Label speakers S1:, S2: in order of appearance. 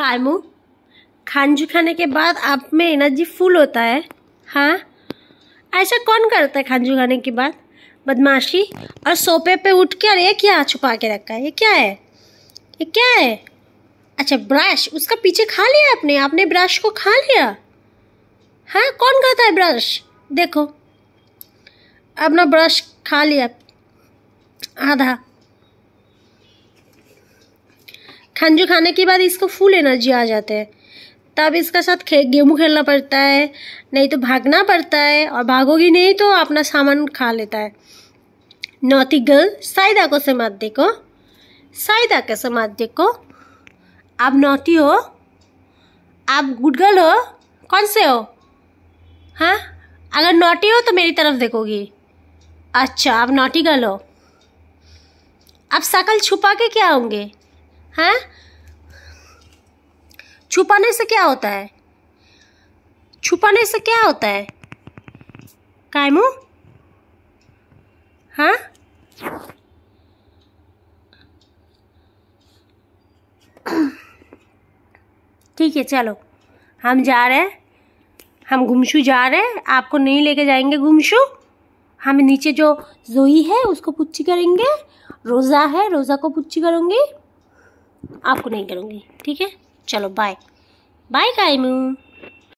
S1: Camus खांजू खाने के बाद आप में एनर्जी फुल होता है हाँ ऐसा कौन करता है खांजू खाने के बाद बदमाशी और सोफे पे उठ के और ये क्या छुपा के रखा है ये क्या है ये क्या है अच्छा ब्रश उसका पीछे खा लिया आपने आपने ब्रश को खा लिया हाँ कौन खाता है ब्रश देखो अपना ब्रश खा लिया आधा खंजू खाने के बाद इसको फुल एनर्जी आ जाता है तब इसका साथ खे, गेहूँ खेलना पड़ता है नहीं तो भागना पड़ता है और भागोगी नहीं तो अपना सामान खा लेता है नौती गर्ल साइदा को से मत देखो साइदा के से मत देखो आप नौती हो आप गुड गर्ल हो कौन से हो हाँ अगर नोटी हो तो मेरी तरफ देखोगी अच्छा आप नौटी गर्ल हो आप शकल छुपा के क्या होंगे हैं छुपाने से क्या होता है छुपाने से क्या होता है कायमू हाँ ठीक है चलो हम जा रहे हैं हम घुमशू जा रहे हैं आपको नहीं लेके जाएंगे घुमशू हम नीचे जो जोई है उसको पुच्ची करेंगे रोज़ा है रोज़ा को पुच्ची करूँगी आपको नहीं करूँगी ठीक है चलो बाय बाय कायमू